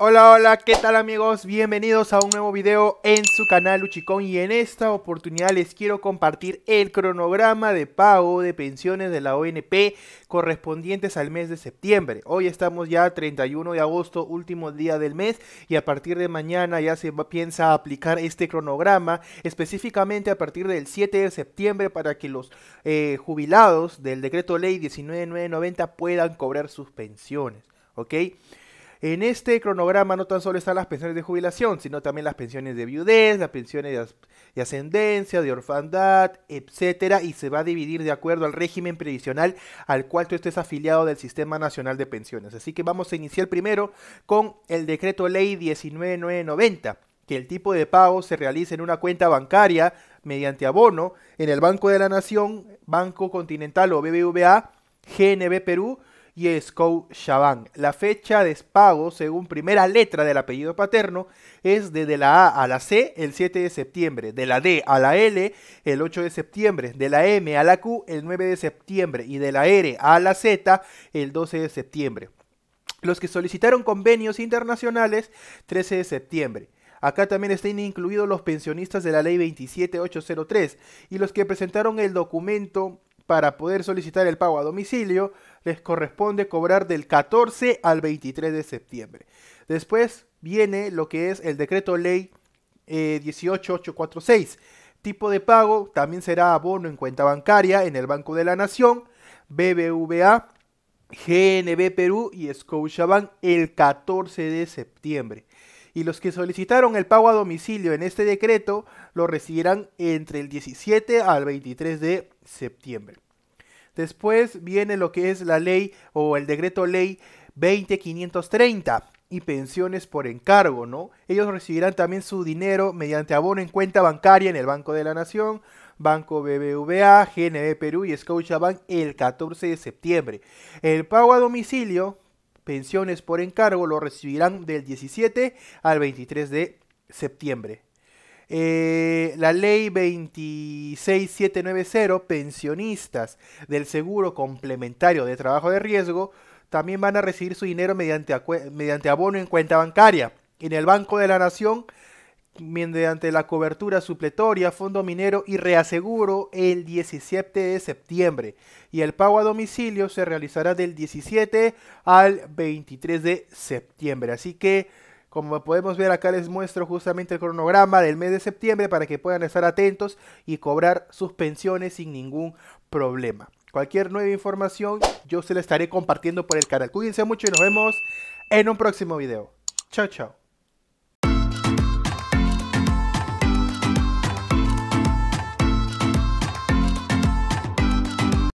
Hola, hola, ¿qué tal amigos? Bienvenidos a un nuevo video en su canal Uchicón y en esta oportunidad les quiero compartir el cronograma de pago de pensiones de la ONP correspondientes al mes de septiembre. Hoy estamos ya 31 de agosto, último día del mes y a partir de mañana ya se piensa aplicar este cronograma específicamente a partir del 7 de septiembre para que los eh, jubilados del decreto ley 1990 puedan cobrar sus pensiones, ¿ok? En este cronograma no tan solo están las pensiones de jubilación, sino también las pensiones de viudez, las pensiones de, ascendencia, de orfandad, etcétera, y se va a dividir de acuerdo al régimen previsional al cual tú estés afiliado del Sistema Nacional de Pensiones. Así que vamos a iniciar primero con el decreto ley 19990, que el tipo de pago se realice en una cuenta bancaria mediante abono en el Banco de la Nación, Banco Continental o BBVA, GNB Perú y Skou Shaban. La fecha de pago, según primera letra del apellido paterno, es de la A a la C el 7 de septiembre, de la D a la L el 8 de septiembre, de la M a la Q el 9 de septiembre y de la R a la Z el 12 de septiembre. Los que solicitaron convenios internacionales, 13 de septiembre. Acá también están incluidos los pensionistas de la ley 27803 y los que presentaron el documento para poder solicitar el pago a domicilio les corresponde cobrar del 14 al 23 de septiembre. Después viene lo que es el decreto ley 18846. Eh, tipo de pago también será abono en cuenta bancaria en el Banco de la Nación, BBVA, GNB Perú y Scotiabank el 14 de septiembre y los que solicitaron el pago a domicilio en este decreto lo recibirán entre el 17 al 23 de septiembre septiembre. Después viene lo que es la ley o el decreto ley 20530 y pensiones por encargo, ¿no? Ellos recibirán también su dinero mediante abono en cuenta bancaria en el Banco de la Nación, Banco BBVA, GNB Perú y Scotiabank el 14 de septiembre. El pago a domicilio, pensiones por encargo, lo recibirán del 17 al 23 de septiembre. Eh, la ley 26790, pensionistas del Seguro Complementario de Trabajo de Riesgo, también van a recibir su dinero mediante, mediante abono en cuenta bancaria. En el Banco de la Nación, mediante la cobertura supletoria, fondo minero y reaseguro el 17 de septiembre. Y el pago a domicilio se realizará del 17 al 23 de septiembre. Así que como podemos ver acá les muestro justamente el cronograma del mes de septiembre para que puedan estar atentos y cobrar sus pensiones sin ningún problema. Cualquier nueva información yo se la estaré compartiendo por el canal. Cuídense mucho y nos vemos en un próximo video. Chao, chao.